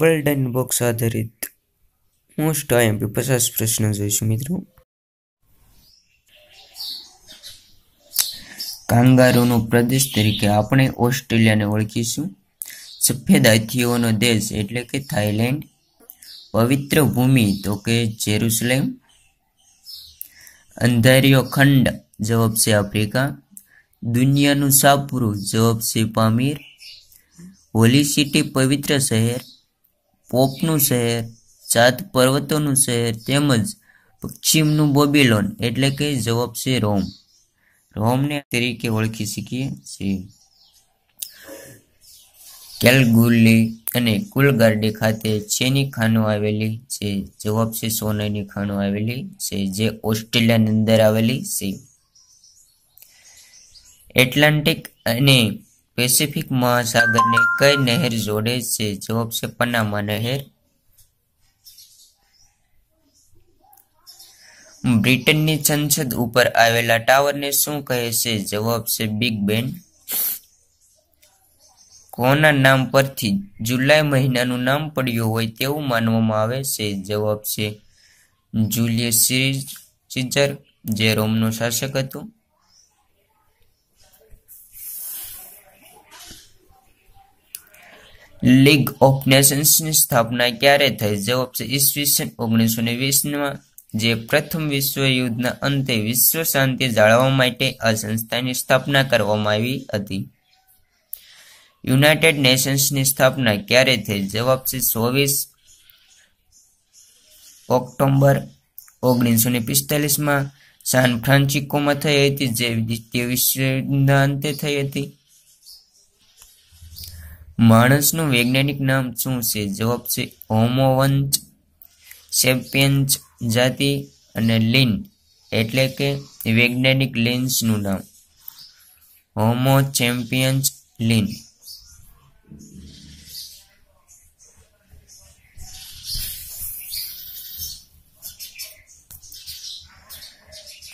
world box આધારિત most IMP પચાસ પ્રશ્ન જોઈશું મિત્રો કાંગારૂનો પ્રદેશ તરીકે આપણે ઓસ્ટ્રેલિયાને ઓળખીશું સફેદ હાથીઓનો દેશ એટલે કે થાઈલેન્ડ પવિત્ર ભૂમિ તો કે જેરુસલેમ અંધારીઓ ખંડ જવાબ છે આફ્રિકા દુનિયાનું સાપુરું જવાબ છે પામીર હોલી સિટી પવિત્ર શહેર પોપનું શહેર સાત પર્વતોનું શહેર તેમજ પશ્ચિમનું બોબીલોન એટલે કે જવાબ છે રોમ રોમને તરીકે ઓળખી શકીએ છીએ કેલગુલી અને કુલગાર્ડી ખાતે છેની ખાણો આવેલી છે જવાબ છે સોનાની ખાણો આવેલી છે જે ઓસ્ટ્રેલિયાની અંદર આવેલી છે એટલાન્ટિક અને પેસિફિક મહાસાગરને કઈ નહેર જોડે છે જવાબ છે પનામા નહેર બ્રિટનની સંસદ ઉપર આવેલા ટાવરને શું કહે છે જવાબ છે બિગ બેન કોના નામ પરથી જુલાઈ મહિનાનું નામ પડ્યું હોય તેવું માનવામાં આવે છે જવાબ છે જુલિયસ સીઝર જે રોમનો શાસક હતું લીગ ઓફ નેશન્સની સ્થાપના ક્યારે થઈ જવાબ છે ઈસવીસન ઓગણીસો ને વીસમાં જે પ્રથમ વિશ્વયુદ્ધના અંતે વિશ્વ શાંતિ જાળવવા માટે આ સંસ્થાની સ્થાપના કરવામાં આવી હતી યુનાઇટેડ નેશન્સની સ્થાપના ક્યારે થઈ જવાબ છે ચોવીસ ઓક્ટોબર ઓગણીસો પિસ્તાલીસમાં સાન ફ્રાન્સિસ્કોમાં થઈ હતી જે દ્વિતીય વિશ્વયુદ્ધના અંતે થઈ હતી માણસનું વૈજ્ઞાનિક નામ શું છે જવાબ છે હોમોવંચ સેપિયન્સ જાતિ અને લિન એટલે કે વૈજ્ઞાનિક લિન્સનું નામ હોમો ચેમ્પિયન્સ લિન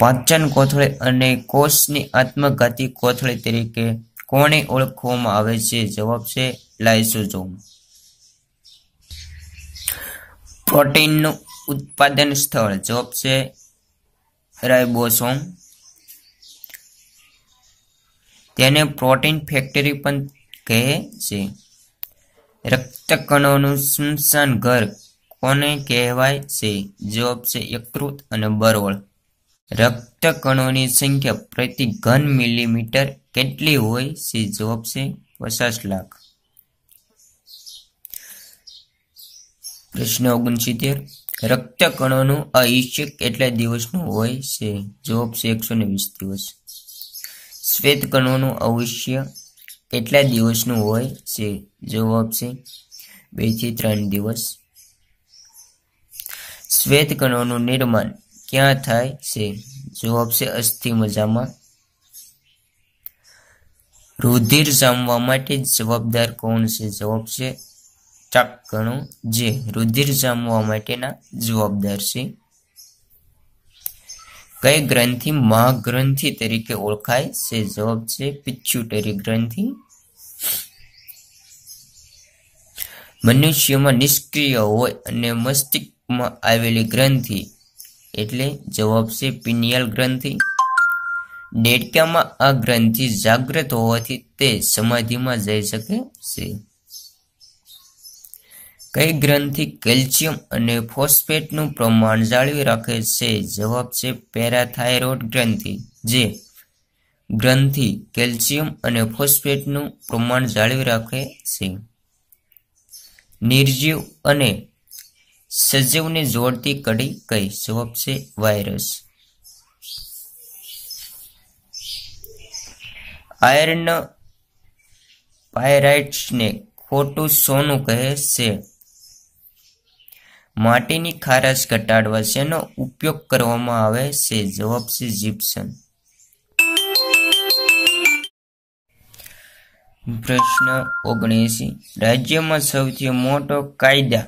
પાચન કોથળી અને કોષની આત્મઘાતી કોથળી તરીકે કોને ઓળખવામાં આવે છે જવાબ છે લાઇસોઝોમ પ્રોટીનનું ઉત્પાદન સ્થળ જવાબ છે રાઇબોસોમ તેને પ્રોટીન ફેક્ટરી પણ કહે છે રક્તકણોનું સ્મશાન ઘર કોને કહેવાય છે જવાબ છે યકૃત અને બરોળ રક્તકણોની સંખ્યા પ્રતિ ઘન મિલીમીટર કેટલી હોય સી જવાબ છે પચાસ લાખ પ્રશ્ન ઓગણસિત્તેર રક્ત કણોનું અહિષ્યક કેટલા દિવસનું હોય છે જવાબ છે એકસો ને વીસ દિવસ શ્વેત કણોનું અવશ્ય કેટલા દિવસનું હોય છે જવાબ છે બે થી ત્રણ દિવસ શ્વેત કણોનું નિર્માણ ક્યાં થાય છે જવાબ છે અસ્થિ મજામાં રુધિર જમવા માટે જવાબદાર કોણ છે જવાબ છે ચાકણું જે રુધિર જમવા માટેના જવાબદાર છે કઈ ગ્રંથિ મહાગ્રંથિ તરીકે ઓળખાય છે જવાબ છે પિચ્યુટરી ગ્રંથિ મનુષ્યમાં નિષ્ક્રિય હોય અને મસ્તિષ્કમાં આવેલી ગ્રંથિ એટલે જવાબ છે પિનિયલ ગ્રંથિ દેડકામાં આ ગ્રંથિ જાગૃત હોવાથી તે સમાધિમાં જઈ શકે છે કઈ ગ્રંથિ કેલ્શિયમ અને ફોસ્ફેટનું પ્રમાણ જાળવી રાખે છે જવાબ છે પેરાથાઇરોઇડ ગ્રંથિ જે ગ્રંથિ કેલ્શિયમ અને ફોસ્ફેટનું પ્રમાણ જાળવી રાખે છે નિર્જીવ અને સજીવને જોડતી કડી કઈ જવાબ છે વાયરસ આયર્ન પાયરાઇટ્સને ખોટું સોનું કહે છે માટીની ખારાશ ઘટાડવા શેનો ઉપયોગ કરવામાં આવે છે જવાબ છે જીપ્સન પ્રશ્ન ઓગણએસી રાજ્યમાં સૌથી મોટો કાયદા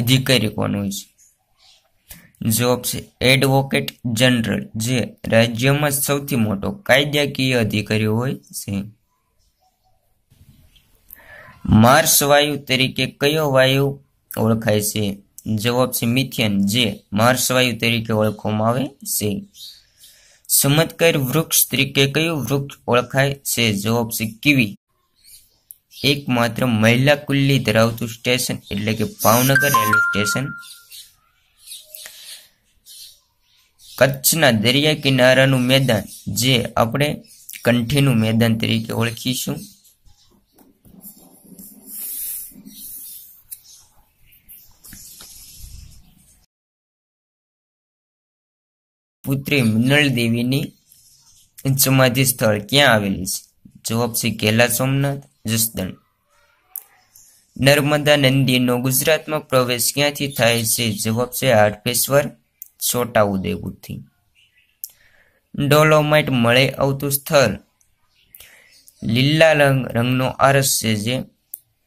અધિકારી કોનો છે જવાબ છે એડવોકેટ જનરલ જે રાજ્યમાં સૌથી મોટો કાયદાકીય અધિકારી હોય છે માર્સ વાયુ તરીકે કયો વાયુ ઓળખાય છે જવાબ છે મિથેન જે માર્સ વાયુ તરીકે ઓળખવામાં આવે છે ચમત્કાર વૃક્ષ તરીકે કયું વૃક્ષ ઓળખાય છે જવાબ છે કીવી એકમાત્ર મહિલા કુલ્લી ધરાવતું સ્ટેશન એટલે કે ભાવનગર રેલવે સ્ટેશન કચ્છના દરિયા કિનારાનું મેદાન જે આપણે કંઠીનું મેદાન તરીકે ઓળખીશું પુત્રી મૃણાલ દેવીની સમાધિ સ્થળ ક્યાં આવેલી છે જવાબ છે કેલા સોમનાથ જસદણ નર્મદા નદીનો ગુજરાતમાં પ્રવેશ ક્યાંથી થાય છે જવાબ છે હાટપેશ્વર ઉદયપુરથી ડોલોમાઇટ મળે આવતું સ્થળ લીલા રંગનો આરસ છે જે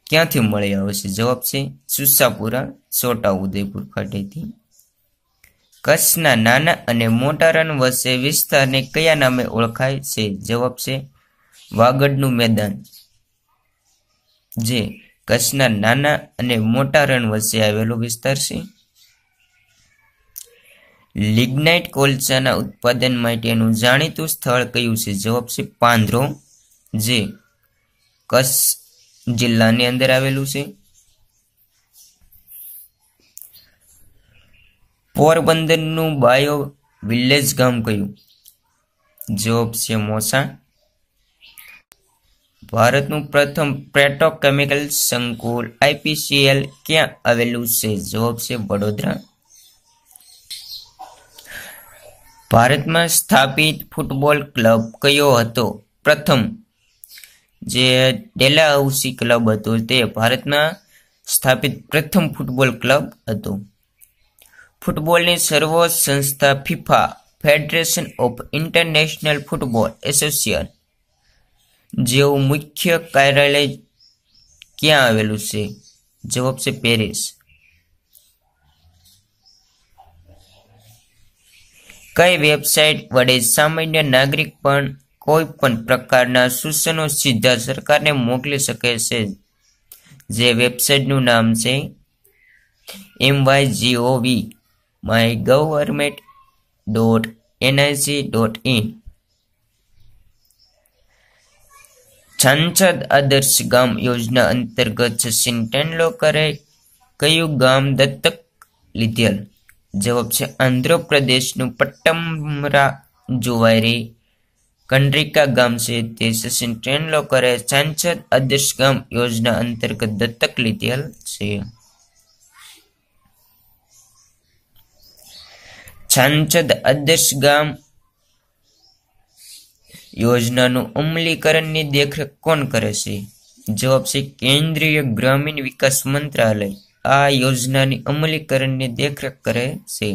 ક્યાંથી મળી આવશે જવાબ છે સુસાપુરા ઉદયપુર ખાતેથી કચ્છના નાના અને મોટા રણ વચ્ચે વિસ્તારને કયા નામે ઓળખાય છે જવાબ છે વાગડનું મેદાન જે કચ્છના નાના અને મોટા રણ વચ્ચે આવેલો વિસ્તાર છે લિગ્નાઇટ કોલસાના ઉત્પાદન માટેનું જાણીતું સ્થળ કયું છે જવાબ છે પાંદરો જે કચ્છ જિલ્લાની અંદર આવેલું છે પોરબંદરનું બાયો વિલેજ ગામ કયું જવાબ છે મોસા ભારતનું પ્રથમ પેટ્રોકેમિકલ સંકુલ આઈપીસીએલ ક્યાં આવેલું છે જવાબ છે વડોદરા ભારતમાં સ્થાપિત ફૂટબોલ ક્લબ કયો હતો પ્રથમ જે ડેલાહાઉસી ક્લબ હતો તે ભારતમાં સ્થાપિત પ્રથમ ફૂટબોલ ક્લબ હતો ફૂટબોલની સર્વોચ્ચ સંસ્થા FIFA federation of international football association જેવું મુખ્ય કાર્યાલય ક્યાં આવેલું છે જવાબ છે પેરિસ કઈ વેબસાઇટ વડે સામાન્ય નાગરિક પણ કોઈ પણ પ્રકારના સૂચનો સીધા સરકારને મોકલી શકે છે જે વેબસાઇટનું નામ છે M Y GOV my government dot NIC dot in Sansad Adarsh ગામ યોજના અંતર્ગત સચિન ટેન્ડલોકરે કયું ગામ દત્તક લીધેલ જવાબ છે આંધ્રપ્રદેશનું પટ્ટમરા જુવારી કંડ્રિકા ગામ છે તે સચિન તેંડુલકરે સાંસદ આદર્શ ગામ યોજના અંતર્ગત દત્તક લીધેલ છે સાંસદ આદર્શ ગામ યોજનાનું અમલીકરણની દેખરેખ કોણ કરે છે જવાબ છે કેન્દ્રીય ગ્રામીણ વિકાસ મંત્રાલય આ યોજનાની અમલીકરણની દેખરેખ કરે છે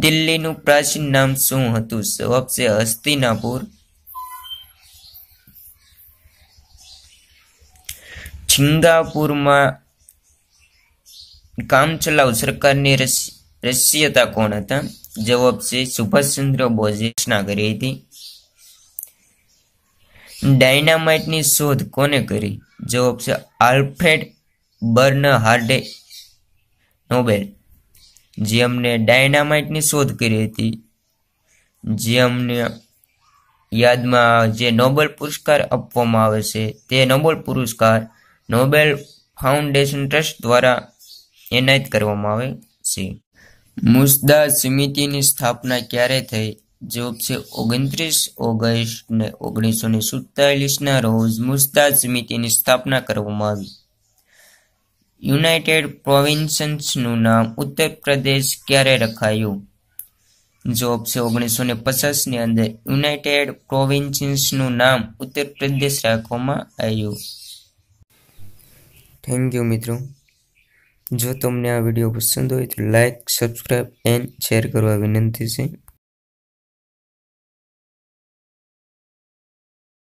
દિલ્હીનું પ્રાચીન નામ શું હતું જવાબ છે હસ્તિનાપુર સિંગાપુરમાં કામચલાઉ સરકારની રશિયતા કોણ હતા જવાબ છે સુભાષચંદ્ર બોઝે રચના કરી હતી ડાયનામાઇટની શોધ કોને કરી જવાબ છે આલ્ફ્રેડ બર્ન હાર્ડે નોબેલ જેમને ડાયનામાઇટની શોધ કરી હતી જેમને યાદમાં જે નોબેલ પુરસ્કાર આપવામાં આવે છે તે નોબેલ પુરસ્કાર નોબેલ ફાઉન્ડેશન ટ્રસ્ટ દ્વારા એનાયત કરવામાં આવે છે મુસદા સમિતિની સ્થાપના ક્યારે થઈ જવાબ છે ઓગણત્રીસ ઓગસ્ટ ને ઓગણીસો ને સુડતાલીસના રોજ મુસ્તાદ સમિતિની સ્થાપના કરવામાં આવી યુનાઇટેડ પ્રોવિન્સનું નામ ઉત્તર પ્રદેશ ક્યારે રખાયું જવાબ છે ઓગણીસો ને પચાસની અંદર યુનાઇટેડ પ્રોવિન્સનું નામ ઉત્તર પ્રદેશ રાખવામાં આવ્યું થેન્ક યુ મિત્રો જો તમને આ વિડીયો પસંદ હોય તો લાઇક સબસ્ક્રાઈબ એન્ડ શેર કરવા વિનંતી છે